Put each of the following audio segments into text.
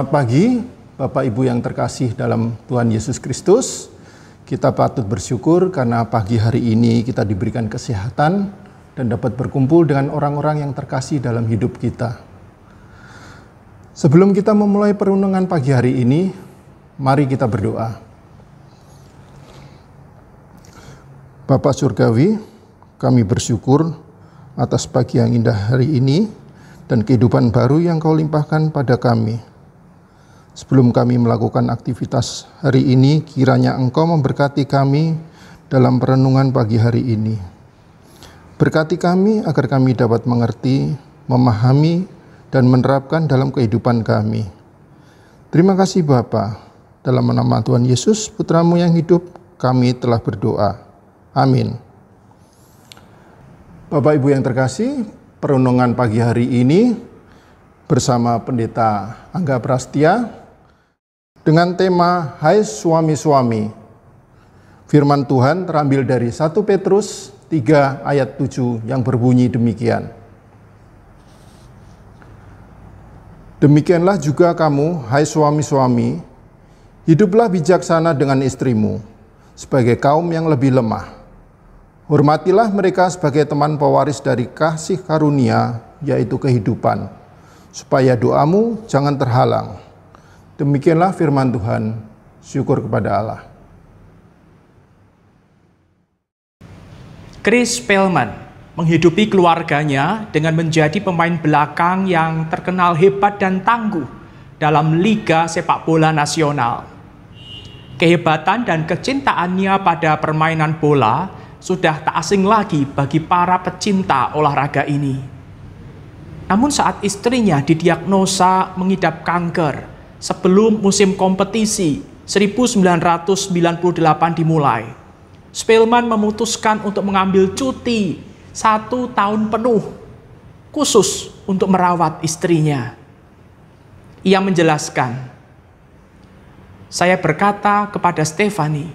Selamat pagi, Bapak Ibu yang terkasih dalam Tuhan Yesus Kristus. Kita patut bersyukur karena pagi hari ini kita diberikan kesehatan dan dapat berkumpul dengan orang-orang yang terkasih dalam hidup kita. Sebelum kita memulai perundungan pagi hari ini, mari kita berdoa. Bapak Surgawi, kami bersyukur atas pagi yang indah hari ini dan kehidupan baru yang kau limpahkan pada kami Sebelum kami melakukan aktivitas hari ini, kiranya Engkau memberkati kami dalam perenungan pagi hari ini. Berkati kami agar kami dapat mengerti, memahami, dan menerapkan dalam kehidupan kami. Terima kasih Bapa. Dalam nama Tuhan Yesus, Putramu yang hidup, kami telah berdoa. Amin. Bapak Ibu yang terkasih, perenungan pagi hari ini bersama Pendeta Angga Prastia dengan tema Hai suami-suami. Firman Tuhan terambil dari 1 Petrus 3 ayat 7 yang berbunyi demikian. Demikianlah juga kamu, hai suami-suami, hiduplah bijaksana dengan istrimu, sebagai kaum yang lebih lemah. Hormatilah mereka sebagai teman pewaris dari kasih karunia, yaitu kehidupan, supaya doamu jangan terhalang. Demikianlah firman Tuhan. Syukur kepada Allah. Chris Pelman menghidupi keluarganya dengan menjadi pemain belakang yang terkenal hebat dan tangguh dalam Liga Sepak Bola Nasional. Kehebatan dan kecintaannya pada permainan bola sudah tak asing lagi bagi para pecinta olahraga ini. Namun saat istrinya didiagnosa mengidap kanker, sebelum musim kompetisi 1998 dimulai. Spielman memutuskan untuk mengambil cuti satu tahun penuh khusus untuk merawat istrinya. Ia menjelaskan, saya berkata kepada Stefani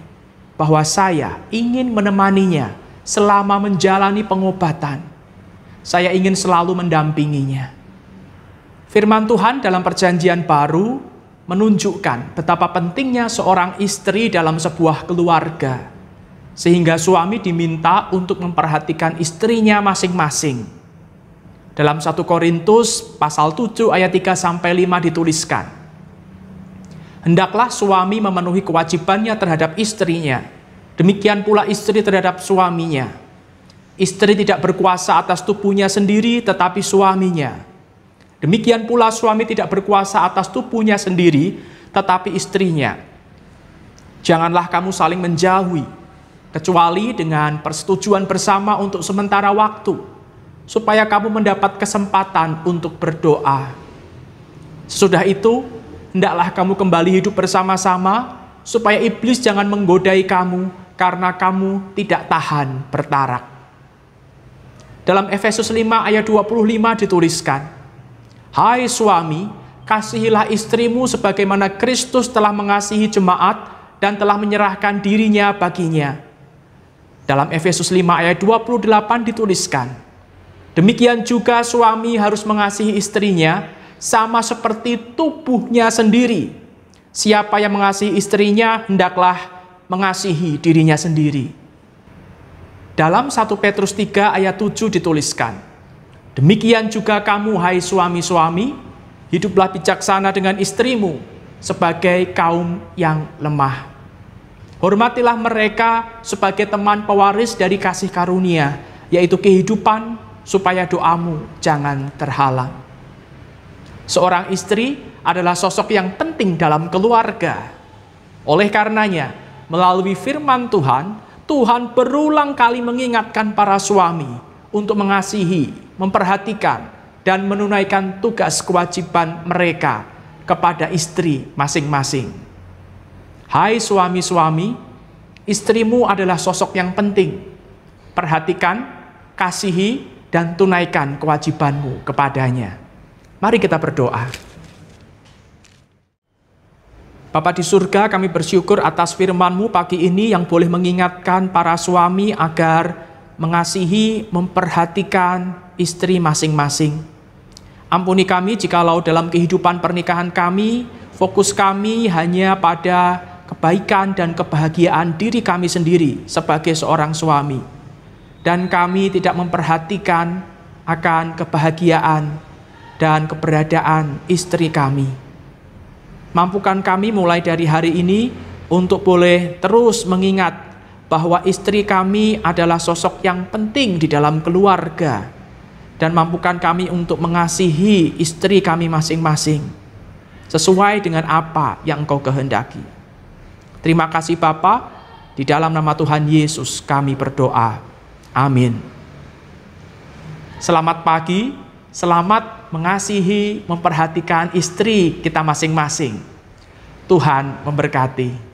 bahwa saya ingin menemaninya selama menjalani pengobatan. Saya ingin selalu mendampinginya. Firman Tuhan dalam perjanjian baru menunjukkan betapa pentingnya seorang istri dalam sebuah keluarga, sehingga suami diminta untuk memperhatikan istrinya masing-masing. Dalam 1 Korintus pasal 7 ayat 3 sampai 5 dituliskan, Hendaklah suami memenuhi kewajibannya terhadap istrinya, demikian pula istri terhadap suaminya. Istri tidak berkuasa atas tubuhnya sendiri tetapi suaminya. Demikian pula suami tidak berkuasa atas tubuhnya sendiri, tetapi istrinya. Janganlah kamu saling menjauhi, kecuali dengan persetujuan bersama untuk sementara waktu, supaya kamu mendapat kesempatan untuk berdoa. Sesudah itu, hendaklah kamu kembali hidup bersama-sama, supaya iblis jangan menggodai kamu karena kamu tidak tahan bertarak. Dalam Efesus 5 ayat 25 dituliskan, Hai suami, kasihilah istrimu sebagaimana Kristus telah mengasihi jemaat dan telah menyerahkan dirinya baginya. Dalam Efesus 5 ayat 28 dituliskan, Demikian juga suami harus mengasihi istrinya sama seperti tubuhnya sendiri. Siapa yang mengasihi istrinya hendaklah mengasihi dirinya sendiri. Dalam 1 Petrus 3 ayat 7 dituliskan, Demikian juga kamu hai suami-suami, hiduplah bijaksana dengan istrimu sebagai kaum yang lemah. Hormatilah mereka sebagai teman pewaris dari kasih karunia, yaitu kehidupan supaya doamu jangan terhalang. Seorang istri adalah sosok yang penting dalam keluarga. Oleh karenanya, melalui firman Tuhan, Tuhan berulang kali mengingatkan para suami untuk mengasihi memperhatikan dan menunaikan tugas kewajiban mereka kepada istri masing-masing. Hai suami-suami, istrimu adalah sosok yang penting. Perhatikan, kasihi, dan tunaikan kewajibanmu kepadanya. Mari kita berdoa. Bapak di surga, kami bersyukur atas firmanmu pagi ini yang boleh mengingatkan para suami agar mengasihi, memperhatikan, istri masing-masing. Ampuni kami jikalau dalam kehidupan pernikahan kami, fokus kami hanya pada kebaikan dan kebahagiaan diri kami sendiri sebagai seorang suami. Dan kami tidak memperhatikan akan kebahagiaan dan keberadaan istri kami. Mampukan kami mulai dari hari ini untuk boleh terus mengingat bahwa istri kami adalah sosok yang penting di dalam keluarga dan mampukan kami untuk mengasihi istri kami masing-masing sesuai dengan apa yang Engkau kehendaki. Terima kasih Bapa, di dalam nama Tuhan Yesus kami berdoa. Amin. Selamat pagi, selamat mengasihi, memperhatikan istri kita masing-masing. Tuhan memberkati.